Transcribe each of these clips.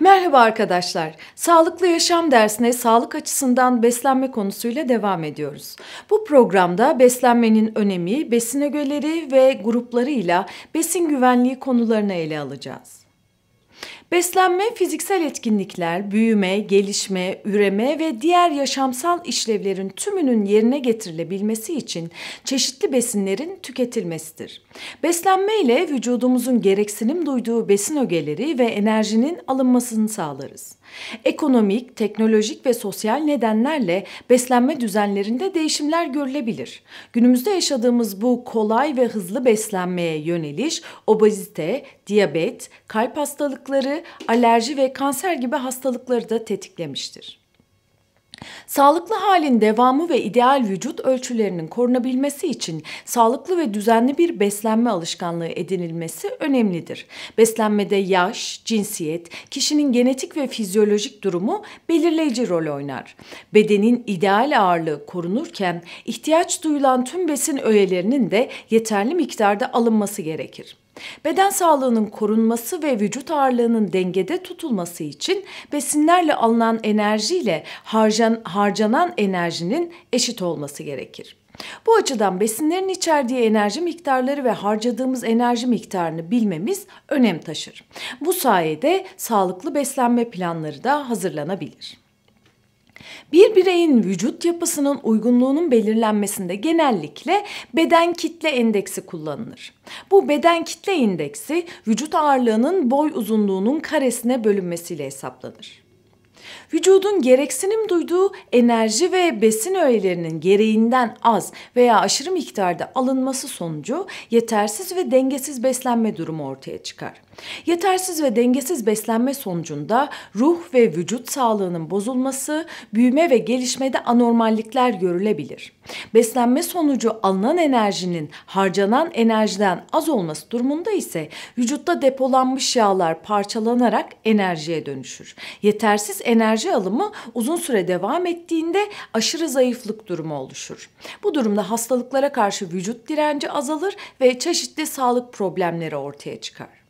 Merhaba arkadaşlar. Sağlıklı yaşam dersine sağlık açısından beslenme konusuyla devam ediyoruz. Bu programda beslenmenin önemi, besin ögeleri ve gruplarıyla besin güvenliği konularını ele alacağız. Beslenme, fiziksel etkinlikler, büyüme, gelişme, üreme ve diğer yaşamsal işlevlerin tümünün yerine getirilebilmesi için çeşitli besinlerin tüketilmesidir. Beslenme ile vücudumuzun gereksinim duyduğu besin ögeleri ve enerjinin alınmasını sağlarız. Ekonomik, teknolojik ve sosyal nedenlerle beslenme düzenlerinde değişimler görülebilir. Günümüzde yaşadığımız bu kolay ve hızlı beslenmeye yöneliş, obezite, diyabet, kalp hastalıkları, alerji ve kanser gibi hastalıkları da tetiklemiştir. Sağlıklı halin devamı ve ideal vücut ölçülerinin korunabilmesi için sağlıklı ve düzenli bir beslenme alışkanlığı edinilmesi önemlidir. Beslenmede yaş, cinsiyet, kişinin genetik ve fizyolojik durumu belirleyici rol oynar. Bedenin ideal ağırlığı korunurken ihtiyaç duyulan tüm besin öğelerinin de yeterli miktarda alınması gerekir. Beden sağlığının korunması ve vücut ağırlığının dengede tutulması için besinlerle alınan enerjiyle harcan, harcanan enerjinin eşit olması gerekir. Bu açıdan besinlerin içerdiği enerji miktarları ve harcadığımız enerji miktarını bilmemiz önem taşır. Bu sayede sağlıklı beslenme planları da hazırlanabilir. Bir bireyin vücut yapısının uygunluğunun belirlenmesinde genellikle beden kitle endeksi kullanılır. Bu beden kitle endeksi vücut ağırlığının boy uzunluğunun karesine bölünmesiyle hesaplanır. Vücudun gereksinim duyduğu enerji ve besin öğelerinin gereğinden az veya aşırı miktarda alınması sonucu yetersiz ve dengesiz beslenme durumu ortaya çıkar. Yetersiz ve dengesiz beslenme sonucunda ruh ve vücut sağlığının bozulması, büyüme ve gelişmede anormallikler görülebilir. Beslenme sonucu alınan enerjinin harcanan enerjiden az olması durumunda ise vücutta depolanmış yağlar parçalanarak enerjiye dönüşür. Yetersiz enerji enerji alımı uzun süre devam ettiğinde aşırı zayıflık durumu oluşur. Bu durumda hastalıklara karşı vücut direnci azalır ve çeşitli sağlık problemleri ortaya çıkar.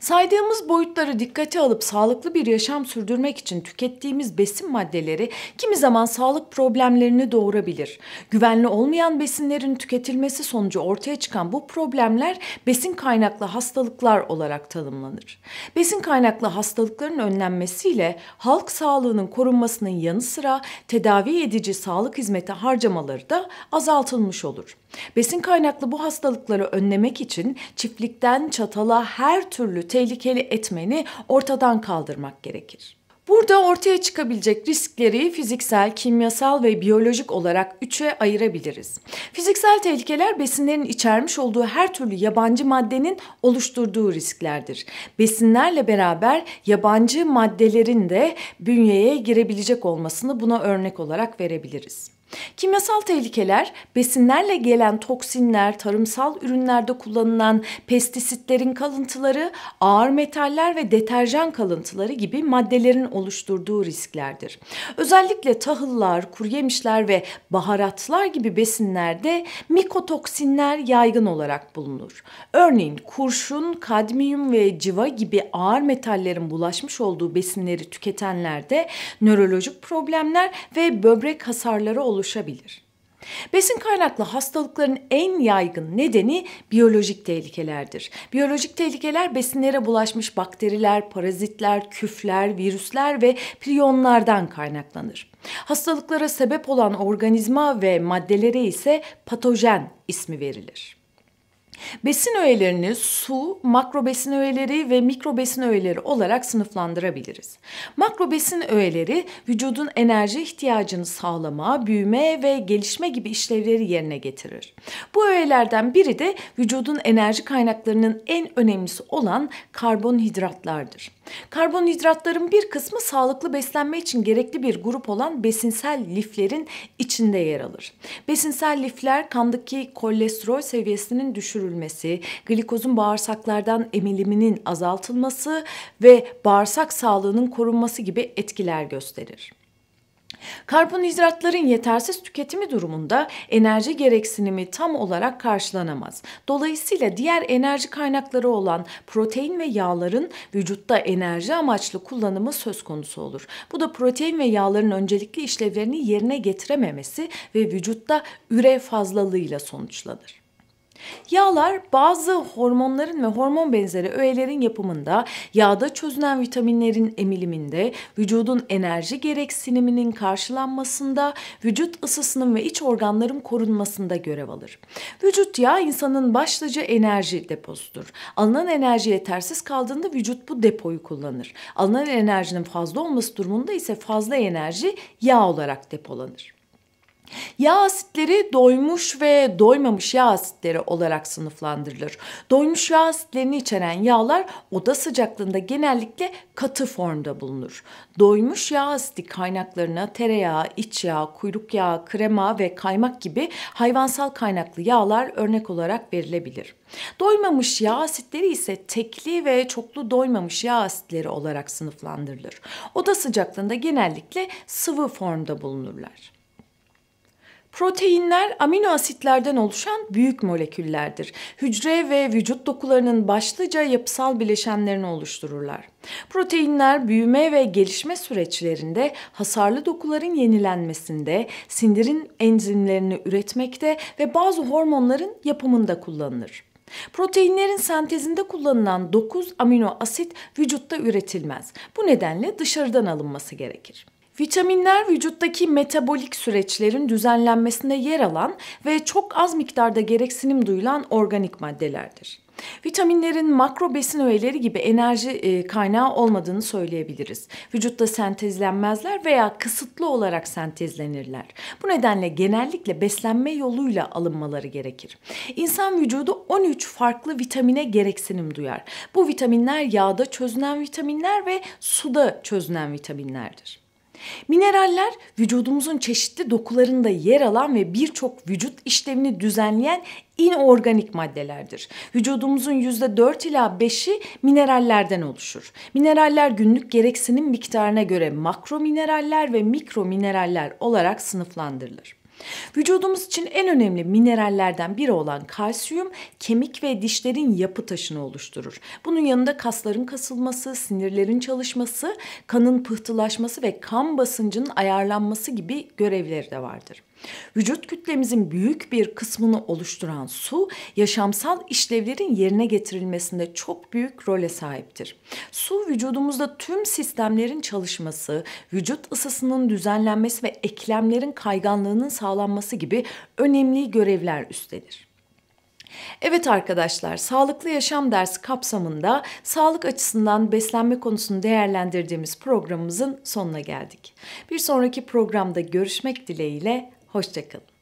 Saydığımız boyutları dikkate alıp sağlıklı bir yaşam sürdürmek için tükettiğimiz besin maddeleri kimi zaman sağlık problemlerini doğurabilir. Güvenli olmayan besinlerin tüketilmesi sonucu ortaya çıkan bu problemler besin kaynaklı hastalıklar olarak tanımlanır. Besin kaynaklı hastalıkların önlenmesiyle halk sağlığının korunmasının yanı sıra tedavi edici sağlık hizmeti harcamaları da azaltılmış olur. Besin kaynaklı bu hastalıkları önlemek için çiftlikten çatala her türlü türlü tehlikeli etmeni ortadan kaldırmak gerekir. Burada ortaya çıkabilecek riskleri fiziksel, kimyasal ve biyolojik olarak üçe ayırabiliriz. Fiziksel tehlikeler besinlerin içermiş olduğu her türlü yabancı maddenin oluşturduğu risklerdir. Besinlerle beraber yabancı maddelerin de bünyeye girebilecek olmasını buna örnek olarak verebiliriz. Kimyasal tehlikeler besinlerle gelen toksinler, tarımsal ürünlerde kullanılan pestisitlerin kalıntıları, ağır metaller ve deterjan kalıntıları gibi maddelerin oluşturduğu risklerdir. Özellikle tahıllar, kuruyemişler ve baharatlar gibi besinlerde mikotoksinler yaygın olarak bulunur. Örneğin kurşun, kadmiyum ve civa gibi ağır metallerin bulaşmış olduğu besinleri tüketenlerde nörolojik problemler ve böbrek hasarları oluşturur oluşabilir. Besin kaynaklı hastalıkların en yaygın nedeni biyolojik tehlikelerdir. Biyolojik tehlikeler besinlere bulaşmış bakteriler, parazitler, küfler, virüsler ve priyonlardan kaynaklanır. Hastalıklara sebep olan organizma ve maddelere ise patojen ismi verilir. Besin öğelerini su, makro besin öğeleri ve mikro besin öğeleri olarak sınıflandırabiliriz. Makro besin öğeleri vücudun enerji ihtiyacını sağlama, büyüme ve gelişme gibi işlevleri yerine getirir. Bu öğelerden biri de vücudun enerji kaynaklarının en önemlisi olan karbonhidratlardır. Karbonhidratların bir kısmı sağlıklı beslenme için gerekli bir grup olan besinsel liflerin içinde yer alır. Besinsel lifler kandaki kolesterol seviyesinin düşürülmesi düşürülmesi, glikozun bağırsaklardan emiliminin azaltılması ve bağırsak sağlığının korunması gibi etkiler gösterir. Karbonhidratların yetersiz tüketimi durumunda enerji gereksinimi tam olarak karşılanamaz. Dolayısıyla diğer enerji kaynakları olan protein ve yağların vücutta enerji amaçlı kullanımı söz konusu olur. Bu da protein ve yağların öncelikli işlevlerini yerine getirememesi ve vücutta üre fazlalığıyla sonuçlanır. Yağlar bazı hormonların ve hormon benzeri öğelerin yapımında, yağda çözünen vitaminlerin emiliminde, vücudun enerji gereksiniminin karşılanmasında, vücut ısısının ve iç organların korunmasında görev alır. Vücut yağ insanın başlıca enerji deposudur. Alınan enerji yetersiz kaldığında vücut bu depoyu kullanır. Alınan enerjinin fazla olması durumunda ise fazla enerji yağ olarak depolanır. Yağ asitleri doymuş ve doymamış yağ asitleri olarak sınıflandırılır. Doymuş yağ asitlerini içeren yağlar oda sıcaklığında genellikle katı formda bulunur. Doymuş yağ asiti kaynaklarına tereyağı, iç yağ, kuyruk yağı, krema ve kaymak gibi hayvansal kaynaklı yağlar örnek olarak verilebilir. Doymamış yağ asitleri ise tekli ve çoklu doymamış yağ asitleri olarak sınıflandırılır. Oda sıcaklığında genellikle sıvı formda bulunurlar. Proteinler amino asitlerden oluşan büyük moleküllerdir. Hücre ve vücut dokularının başlıca yapısal bileşenlerini oluştururlar. Proteinler büyüme ve gelişme süreçlerinde hasarlı dokuların yenilenmesinde, sindirim enzimlerini üretmekte ve bazı hormonların yapımında kullanılır. Proteinlerin sentezinde kullanılan 9 amino asit vücutta üretilmez. Bu nedenle dışarıdan alınması gerekir. Vitaminler vücuttaki metabolik süreçlerin düzenlenmesinde yer alan ve çok az miktarda gereksinim duyulan organik maddelerdir. Vitaminlerin makro besin öğeleri gibi enerji e, kaynağı olmadığını söyleyebiliriz. Vücutta sentezlenmezler veya kısıtlı olarak sentezlenirler. Bu nedenle genellikle beslenme yoluyla alınmaları gerekir. İnsan vücudu 13 farklı vitamine gereksinim duyar. Bu vitaminler yağda çözünen vitaminler ve suda çözünen vitaminlerdir. Mineraller vücudumuzun çeşitli dokularında yer alan ve birçok vücut işlevini düzenleyen inorganik maddelerdir. Vücudumuzun yüzde %4 ila 5'i minerallerden oluşur. Mineraller günlük gereksinim miktarına göre makro mineraller ve mikro mineraller olarak sınıflandırılır. Vücudumuz için en önemli minerallerden biri olan kalsiyum kemik ve dişlerin yapı taşını oluşturur. Bunun yanında kasların kasılması, sinirlerin çalışması, kanın pıhtılaşması ve kan basıncının ayarlanması gibi görevleri de vardır. Vücut kütlemizin büyük bir kısmını oluşturan su, yaşamsal işlevlerin yerine getirilmesinde çok büyük role sahiptir. Su vücudumuzda tüm sistemlerin çalışması, vücut ısısının düzenlenmesi ve eklemlerin kayganlığının sağlanması gibi önemli görevler üstlenir. Evet arkadaşlar, sağlıklı yaşam dersi kapsamında sağlık açısından beslenme konusunu değerlendirdiğimiz programımızın sonuna geldik. Bir sonraki programda görüşmek dileğiyle Hoşçakalın.